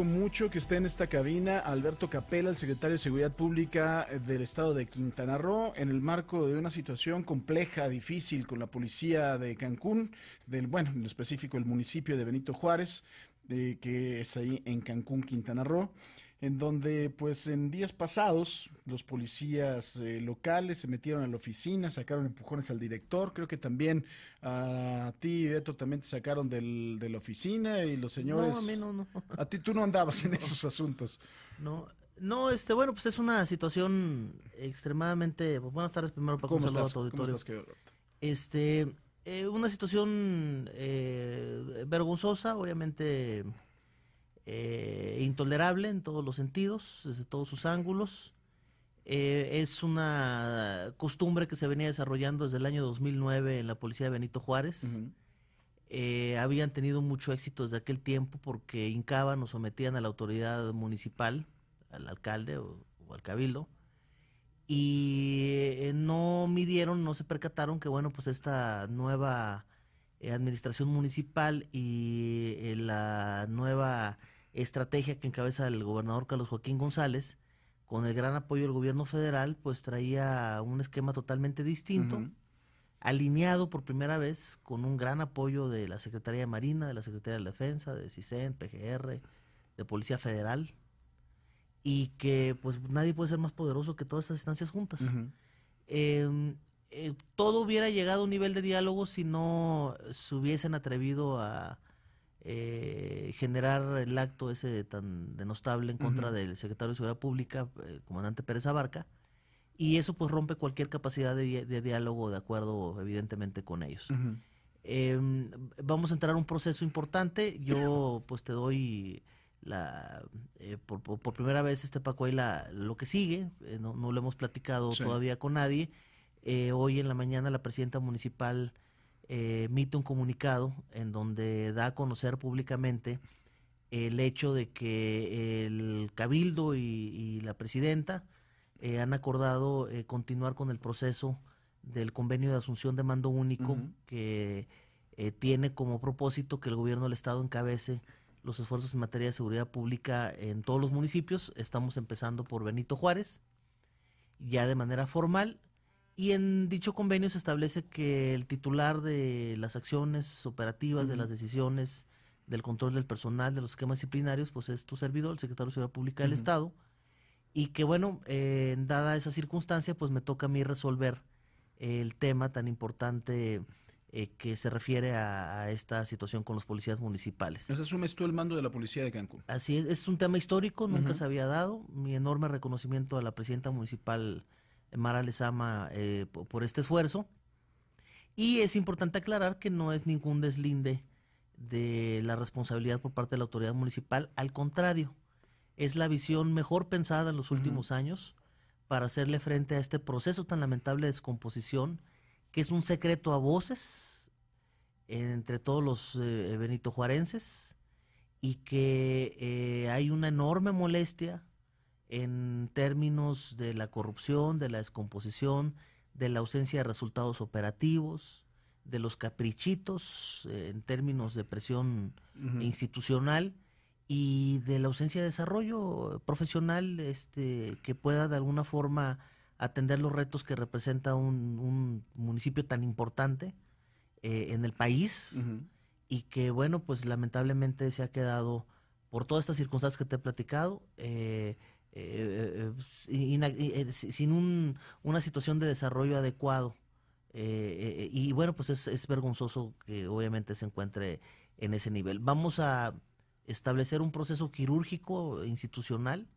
mucho que esté en esta cabina Alberto Capela, el secretario de Seguridad Pública eh, del estado de Quintana Roo, en el marco de una situación compleja, difícil con la policía de Cancún, del bueno, en específico el municipio de Benito Juárez, de, que es ahí en Cancún, Quintana Roo en donde pues en días pasados los policías eh, locales se metieron a la oficina, sacaron empujones al director, creo que también a ti, y Beto, también te sacaron del, de la oficina y los señores... No, a mí no, no. A ti tú no andabas en esos asuntos. No, no, este, bueno, pues es una situación extremadamente... Pues, buenas tardes primero para todos los a auditorio. este, eh, una situación eh, vergonzosa, obviamente eh, intolerable en todos los sentidos, desde todos sus ángulos. Eh, es una costumbre que se venía desarrollando desde el año 2009 en la policía de Benito Juárez. Eh, habían tenido mucho éxito desde aquel tiempo porque hincaban o sometían a la autoridad municipal, al alcalde o al cabildo. Y no midieron, no se percataron que, bueno, pues esta nueva administración municipal y la nueva estrategia que encabeza el gobernador Carlos Joaquín González, con el gran apoyo del gobierno federal, pues traía un esquema totalmente distinto, alineado por primera vez con un gran apoyo de la Secretaría de Marina, de la Secretaría de Defensa, de CISEN, PGR, de Policía Federal, y que pues nadie puede ser más poderoso que todas estas instancias juntas. Em, eh, todo hubiera llegado a un nivel de diálogo si no se hubiesen atrevido a eh, generar el acto ese tan denostable en contra del secretario de Seguridad Pública, el eh, comandante Pérez Abarca, y eso pues rompe cualquier capacidad de, diálogo, de acuerdo evidentemente con ellos. Em, vamos a entrar a un proceso importante, yo pues te doy la eh, por, primera vez este Paco ahí la, lo que sigue, eh, no, lo hemos platicado todavía con nadie, hoy en la mañana la presidenta municipal... Eh, emite un comunicado en donde da a conocer públicamente el hecho de que el cabildo y, la presidenta eh, han acordado eh, continuar con el proceso del convenio de asunción de mando único que tiene como propósito que el gobierno del estado encabece los esfuerzos en materia de seguridad pública en todos los municipios. Estamos empezando por Benito Juárez, ya de manera formal, y en dicho convenio se establece que el titular de las acciones operativas, de las decisiones, del control del personal, de los esquemas disciplinarios, pues es tu servidor, el secretario de Seguridad Pública del Estado. Y que bueno, eh, dada esa circunstancia, pues me toca a mí resolver el tema tan importante eh, que se refiere a, esta situación con los policías municipales. Nos asumes tú el mando de la policía de Cancún. Así es, es un tema histórico, nunca se había dado. Mi enorme reconocimiento a la presidenta municipal Mara les ama eh, por, este esfuerzo. Y es importante aclarar que no es ningún deslinde de la responsabilidad por parte de la autoridad municipal, al contrario, es la visión mejor pensada en los últimos años para hacerle frente a este proceso tan lamentable de descomposición, que es un secreto a voces entre todos los eh, benito juarenses y que eh, hay una enorme molestia en términos de la corrupción, de la descomposición, de la ausencia de resultados operativos, de los caprichitos eh, en términos de presión institucional y de la ausencia de desarrollo profesional este, que pueda de alguna forma atender los retos que representa un, municipio tan importante eh, en el país y que bueno pues lamentablemente se ha quedado por todas estas circunstancias que te he platicado eh, eh, eh, pues, eh sin un, una situación de desarrollo adecuado. Eh, y bueno, pues es, vergonzoso que obviamente se encuentre en ese nivel. Vamos a establecer un proceso quirúrgico institucional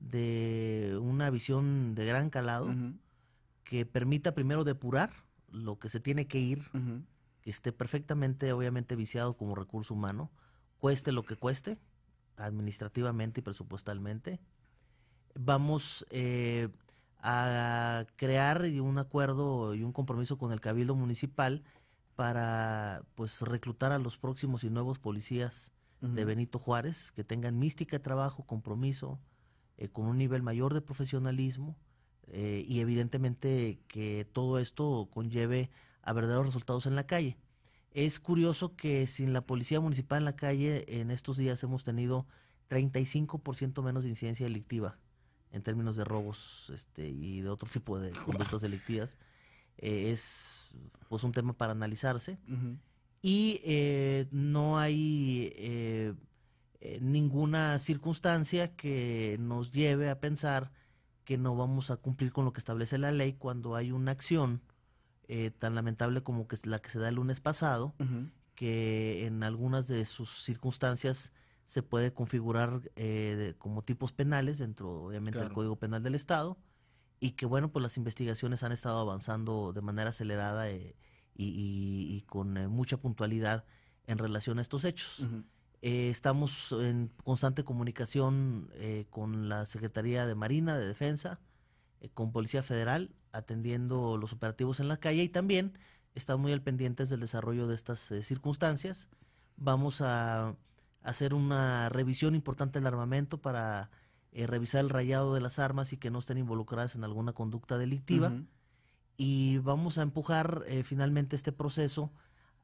de una visión de gran calado que permita primero depurar lo que se tiene que ir, que esté perfectamente, obviamente, viciado como recurso humano, cueste lo que cueste, administrativamente y presupuestalmente, vamos eh, a crear un acuerdo y un compromiso con el Cabildo Municipal para pues reclutar a los próximos y nuevos policías de Benito Juárez que tengan mística, de trabajo, compromiso, eh, con un nivel mayor de profesionalismo eh, y evidentemente que todo esto conlleve a verdaderos resultados en la calle. Es curioso que sin la policía municipal en la calle en estos días hemos tenido 35% menos de incidencia delictiva en términos de robos este, y de otro tipo de conductas delictivas, eh, es pues un tema para analizarse. Y eh, no hay eh, ninguna circunstancia que nos lleve a pensar que no vamos a cumplir con lo que establece la ley cuando hay una acción tan lamentable como que la que se da el lunes pasado, que en algunas de sus circunstancias se puede configurar eh, como tipos penales dentro, obviamente, del Código Penal del Estado, y que, bueno, pues las investigaciones han estado avanzando de manera acelerada eh, y, con eh, mucha puntualidad en relación a estos hechos. estamos en constante comunicación con la Secretaría de Marina, de Defensa, con Policía Federal, atendiendo los operativos en la calle y también estamos muy al pendientes del desarrollo de estas circunstancias. Vamos a hacer una revisión importante del armamento para eh, revisar el rayado de las armas y que no estén involucradas en alguna conducta delictiva. Y vamos a empujar eh, finalmente este proceso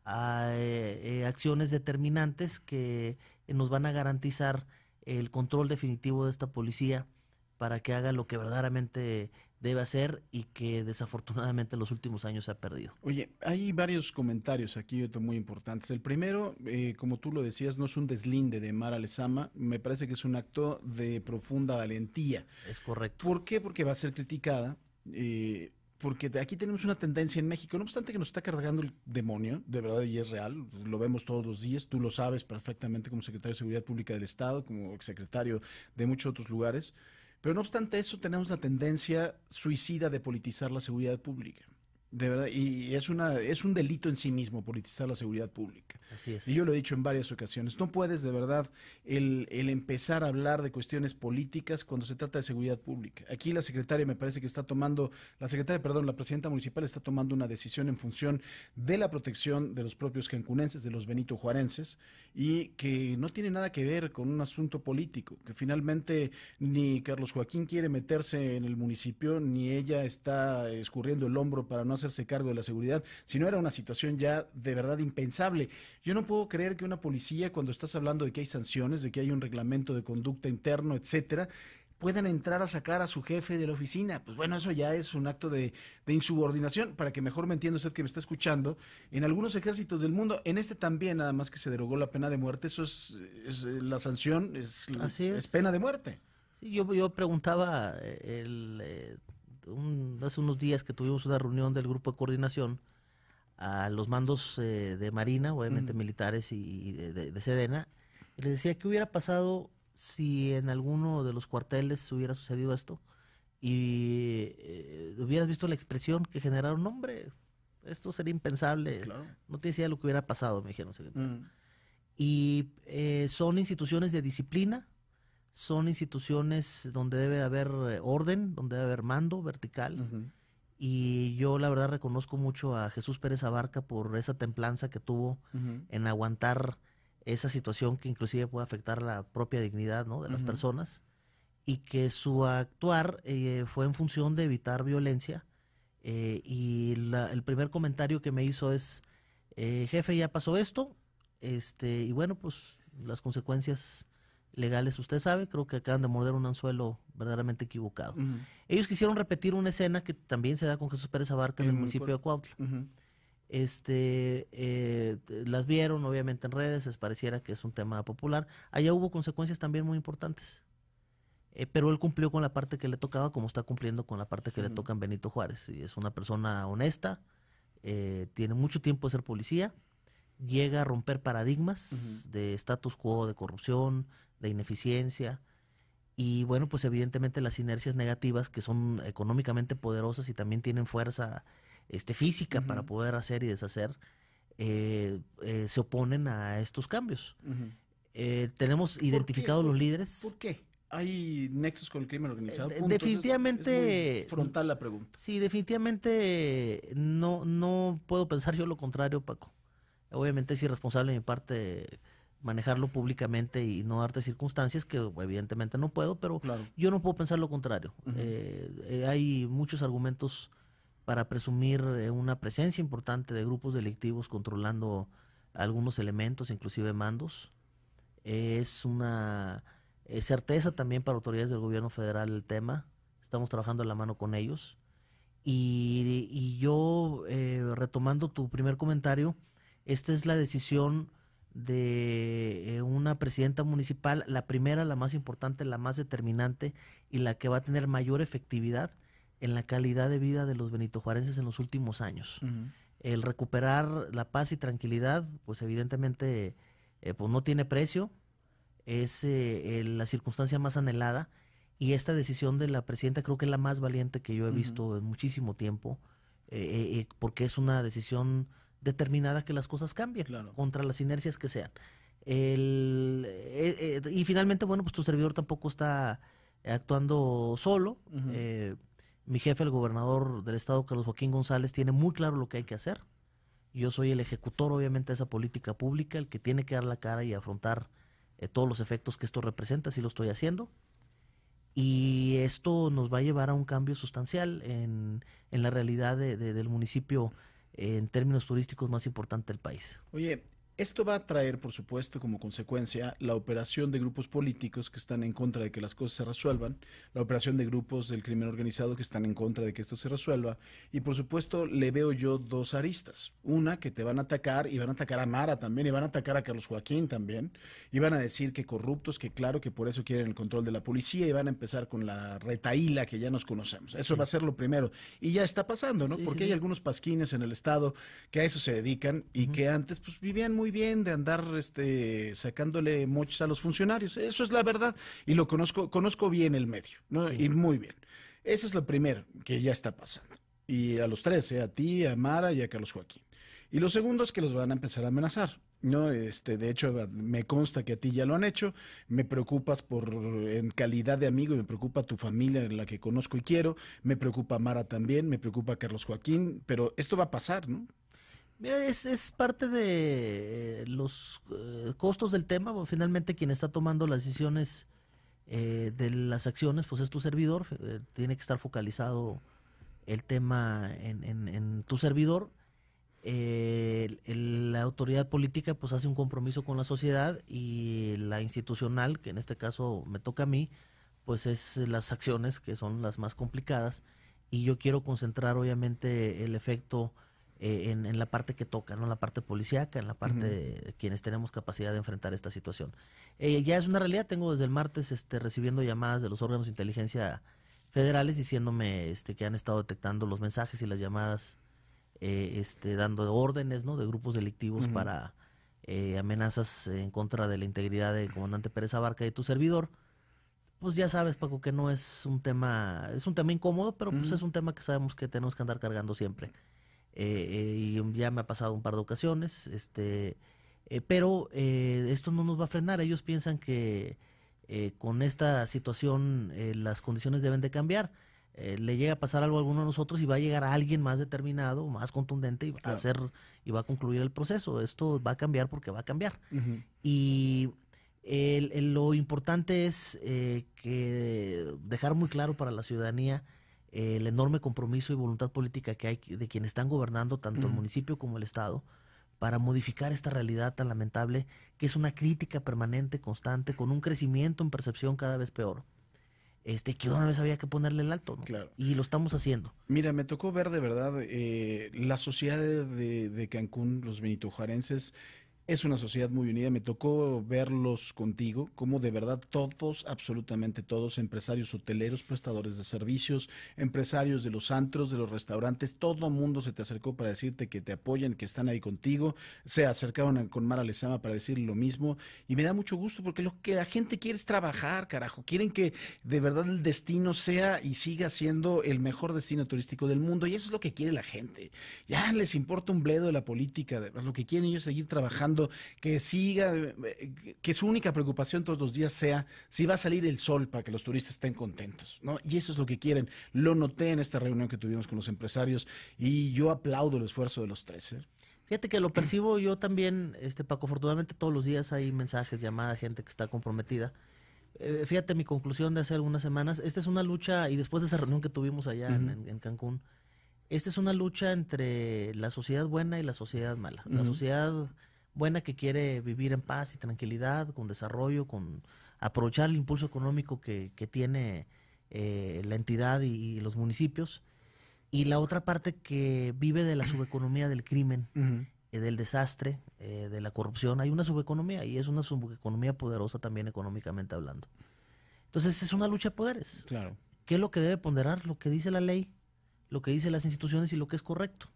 a eh, acciones determinantes que nos van a garantizar el control definitivo de esta policía para que haga lo que verdaderamente debe hacer y que desafortunadamente en los últimos años se ha perdido. Oye, hay varios comentarios aquí muy importantes. El primero, eh, como tú lo decías, no es un deslinde de Mara Lezama, me parece que es un acto de profunda valentía. Es correcto. ¿Por qué? Porque va a ser criticada. Eh, porque aquí tenemos una tendencia en México, no obstante que nos está cargando el demonio, de verdad y es real, lo vemos todos los días, tú lo sabes perfectamente como secretario de Seguridad Pública del Estado, como secretario de muchos otros lugares, pero no obstante eso, tenemos la tendencia suicida de politizar la seguridad pública. De verdad, y es, una, es un delito en sí mismo politizar la seguridad pública. Así es. Y yo lo he dicho en varias ocasiones. No puedes, de verdad, el, el, empezar a hablar de cuestiones políticas cuando se trata de seguridad pública. Aquí la secretaria me parece que está tomando, la secretaria, perdón, la presidenta municipal está tomando una decisión en función de la protección de los propios cancunenses, de los benito juarenses, y que no tiene nada que ver con un asunto político, que finalmente ni Carlos Joaquín quiere meterse en el municipio, ni ella está escurriendo el hombro para no hacerse cargo de la seguridad, si no era una situación ya de verdad impensable. Yo no puedo creer que una policía, cuando estás hablando de que hay sanciones, de que hay un reglamento de conducta interno, etcétera, puedan entrar a sacar a su jefe de la oficina. Pues bueno, eso ya es un acto de, de, insubordinación. Para que mejor me entienda usted que me está escuchando, en algunos ejércitos del mundo, en este también, nada más que se derogó la pena de muerte, eso es, la sanción, es, pena de muerte. Sí, yo, yo preguntaba eh, el, eh, hace unos días que tuvimos una reunión del grupo de coordinación a los mandos eh, de Marina, obviamente militares y, de, Sedena, y les decía que hubiera pasado si en alguno de los cuarteles hubiera sucedido esto y eh, hubieras visto la expresión que generaron, hombre, esto sería impensable, no te decía lo que hubiera pasado, me dijeron. Y eh, son instituciones de disciplina, son instituciones donde debe haber eh, orden, donde debe haber mando vertical. Y yo la verdad reconozco mucho a Jesús Pérez Abarca por esa templanza que tuvo en aguantar esa situación que inclusive puede afectar la propia dignidad de las personas y que su actuar eh, fue en función de evitar violencia. Eh, y el primer comentario que me hizo es, jefe, ya pasó esto, este, y bueno, pues las consecuencias legales, usted sabe, creo que acaban de morder un anzuelo verdaderamente equivocado. Ellos quisieron repetir una escena que también se da con Jesús Pérez Abarca en el municipio de Cuautla. Este, eh, las vieron obviamente en redes, les pareciera que es un tema popular. Allá hubo consecuencias también muy importantes. Eh, pero él cumplió con la parte que le tocaba, como está cumpliendo con la parte que le toca Benito Juárez. Y es una persona honesta, eh, tiene mucho tiempo de ser policía, llega a romper paradigmas de status quo, de corrupción, de ineficiencia. Y bueno, pues evidentemente las inercias negativas que son económicamente poderosas y también tienen fuerza este, física para poder hacer y deshacer, eh, eh, se oponen a estos cambios. Eh, tenemos identificados los líderes. ¿Por qué? ¿Hay nexos con el crimen organizado? Definitivamente. frontal la pregunta. Sí, definitivamente no, no puedo pensar yo lo contrario, Paco. Obviamente es irresponsable de mi parte manejarlo públicamente y no darte circunstancias que evidentemente no puedo, pero yo no puedo pensar lo contrario. Eh, eh, hay muchos argumentos para presumir eh, una presencia importante de grupos delictivos controlando algunos elementos, inclusive mandos. es una certeza también para autoridades del gobierno federal el tema. Estamos trabajando a la mano con ellos. y yo, retomando tu primer comentario, esta es la decisión de eh, una presidenta municipal, la primera, la más importante, la más determinante y la que va a tener mayor efectividad en la calidad de vida de los benitojuarenses en los últimos años. El recuperar la paz y tranquilidad, pues evidentemente eh, pues no tiene precio, es eh, la circunstancia más anhelada y esta decisión de la presidenta creo que es la más valiente que yo he visto en muchísimo tiempo, porque es una decisión determinada que las cosas cambien, contra las inercias que sean. El, eh, eh, y finalmente, bueno, pues tu servidor tampoco está actuando solo. Eh, mi jefe, el gobernador del estado, Carlos Joaquín González, tiene muy claro lo que hay que hacer. Yo soy el ejecutor, obviamente, de esa política pública, el que tiene que dar la cara y afrontar todos los efectos que esto representa, si lo estoy haciendo. Y esto nos va a llevar a un cambio sustancial en, en la realidad del municipio en términos turísticos más importante del país. Oye, esto va a traer, por supuesto, como consecuencia la operación de grupos políticos que están en contra de que las cosas se resuelvan, la operación de grupos del crimen organizado que están en contra de que esto se resuelva, y por supuesto le veo yo dos aristas. Una, que te van a atacar y van a atacar a Mara también, y van a atacar a Carlos Joaquín también, y van a decir que corruptos, que claro, que por eso quieren el control de la policía, y van a empezar con la retaíla que ya nos conocemos. Eso va a ser lo primero. Y ya está pasando, ¿no? Porque hay algunos pasquines en el Estado que a eso se dedican y que antes pues vivían muy bien de andar este, sacándole moches a los funcionarios. Eso es la verdad. Y lo conozco, conozco bien el medio, ¿no? Y muy bien. Esa es lo primero que ya está pasando. Y a los tres, ¿eh? a ti, a Mara y a Carlos Joaquín. Y lo segundo es que los van a empezar a amenazar. No, este, de hecho, me consta que a ti ya lo han hecho. Me preocupas por en calidad de amigo me preocupa tu familia, en la que conozco y quiero. Me preocupa Mara también, me preocupa Carlos Joaquín, pero esto va a pasar, ¿no? Mira, es, es parte de eh, los eh, costos del tema. finalmente, quien está tomando las decisiones eh, de las acciones, pues es tu servidor. tiene que estar focalizado el tema en, tu servidor. la autoridad política pues hace un compromiso con la sociedad y la institucional, que en este caso me toca a mí, pues es las acciones que son las más complicadas y yo quiero concentrar obviamente el efecto eh, en, en, la parte que toca, ¿no? en la parte policíaca, en la parte de quienes tenemos capacidad de enfrentar esta situación. Eh, ya es una realidad, tengo desde el martes este, recibiendo llamadas de los órganos de inteligencia federales diciéndome este, que han estado detectando los mensajes y las llamadas, eh, este, dando órdenes ¿no? de grupos delictivos para eh, amenazas en contra de la integridad del comandante Pérez Abarca y tu servidor pues ya sabes, Paco, que no es un tema, es un tema incómodo, pero pues es un tema que sabemos que tenemos que andar cargando siempre. Eh, y ya me ha pasado un par de ocasiones, este, eh, pero eh, esto no nos va a frenar. Ellos piensan que con esta situación las condiciones deben de cambiar. le llega a pasar algo a alguno de nosotros y va a llegar a alguien más determinado, más contundente y va a hacer y va a concluir el proceso. Esto va a cambiar porque va a cambiar. Y lo importante es que dejar muy claro para la ciudadanía el enorme compromiso y voluntad política que hay de quienes están gobernando tanto el mm. municipio como el Estado para modificar esta realidad tan lamentable que es una crítica permanente, constante, con un crecimiento en percepción cada vez peor. Este, que una vez había que ponerle el alto, Y lo estamos haciendo. Mira, me tocó ver de verdad eh, la sociedad de, de Cancún, los benitojarenses, es una sociedad muy unida. Me tocó verlos contigo, como de verdad todos, absolutamente todos, empresarios hoteleros, prestadores de servicios, empresarios de los antros, de los restaurantes, todo el mundo se te acercó para decirte que te apoyan, que están ahí contigo. Se acercaron con Mara Lezama para decir lo mismo. Y me da mucho gusto porque lo que la gente quiere es trabajar, carajo. Quieren que de verdad el destino sea y siga siendo el mejor destino turístico del mundo. Y eso es lo que quiere la gente. Ya les importa un bledo de la política, lo que quieren ellos seguir trabajando que siga, eh, que su única preocupación todos los días sea si va a salir el sol para que los turistas estén contentos, Y eso es lo que quieren. Lo noté en esta reunión que tuvimos con los empresarios y yo aplaudo el esfuerzo de los tres. ¿eh? Fíjate que lo percibo yo también, este Paco, afortunadamente todos los días hay mensajes, llamadas, gente que está comprometida. Eh, fíjate mi conclusión de hace algunas semanas, esta es una lucha, y después de esa reunión que tuvimos allá en, Cancún, esta es una lucha entre la sociedad buena y la sociedad mala. La sociedad buena que quiere vivir en paz y tranquilidad, con desarrollo, con aprovechar el impulso económico que, tiene eh, la entidad y, los municipios, y la otra parte que vive de la subeconomía del crimen, eh, del desastre, eh, de la corrupción. Hay una subeconomía y es una subeconomía poderosa también económicamente hablando. Entonces es una lucha de poderes. Claro. ¿Qué es lo que debe ponderar? Lo que dice la ley, lo que dicen las instituciones y lo que es correcto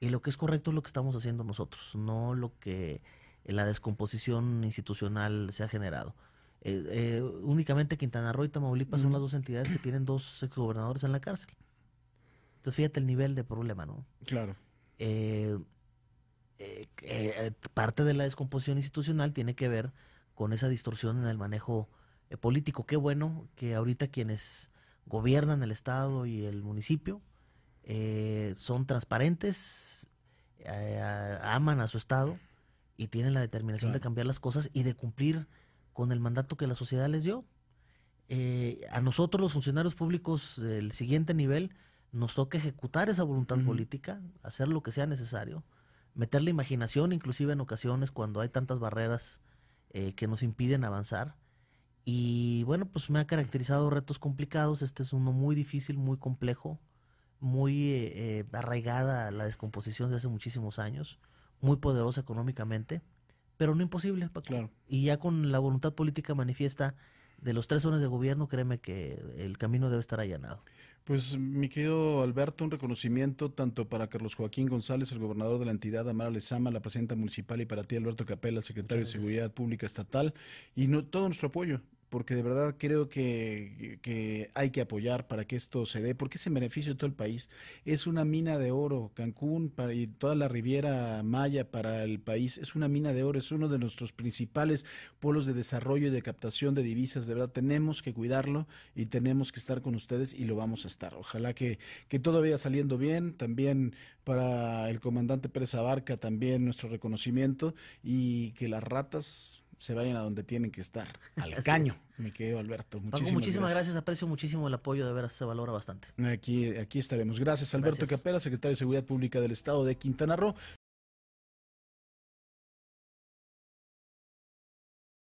y lo que es correcto es lo que estamos haciendo nosotros, no lo que la descomposición institucional se ha generado. Eh, eh, únicamente Quintana Roo y Tamaulipas son las dos entidades que tienen dos exgobernadores en la cárcel. Entonces fíjate el nivel de problema, ¿no? Claro. Eh, parte de la descomposición institucional tiene que ver con esa distorsión en el manejo político. Qué bueno que ahorita quienes gobiernan el Estado y el municipio son transparentes, eh, aman a su Estado y tienen la determinación de cambiar las cosas y de cumplir con el mandato que la sociedad les dio. Eh, a nosotros los funcionarios públicos del siguiente nivel nos toca ejecutar esa voluntad política, hacer lo que sea necesario, meter la imaginación inclusive en ocasiones cuando hay tantas barreras eh, que nos impiden avanzar. Y bueno, pues me ha caracterizado retos complicados, este es uno muy difícil, muy complejo, muy eh, eh, arraigada la descomposición de hace muchísimos años, muy poderosa económicamente, pero no imposible. Claro. Y ya con la voluntad política manifiesta de los tres zonas de gobierno, créeme que el camino debe estar allanado. Pues mi querido Alberto, un reconocimiento tanto para Carlos Joaquín González, el gobernador de la entidad, Amara Lezama, la presidenta municipal, y para ti Alberto Capella, secretario de Seguridad Pública Estatal, y no, todo nuestro apoyo porque de verdad creo que, hay que apoyar para que esto se dé, porque es beneficio de todo el país. Es una mina de oro, Cancún para, y toda la Riviera Maya para el país, es una mina de oro, es uno de nuestros principales polos de desarrollo y de captación de divisas, de verdad tenemos que cuidarlo y tenemos que estar con ustedes y lo vamos a estar. Ojalá que, que todo vaya saliendo bien, también para el comandante Pérez Abarca, también nuestro reconocimiento y que las ratas se vayan a donde tienen que estar, al caño, Me quedo, Alberto. Muchísimas, muchísimas gracias. aprecio muchísimo el apoyo, de veras se valora bastante. Aquí, aquí estaremos. Gracias, Alberto Capela, secretario de Seguridad Pública del Estado de Quintana Roo.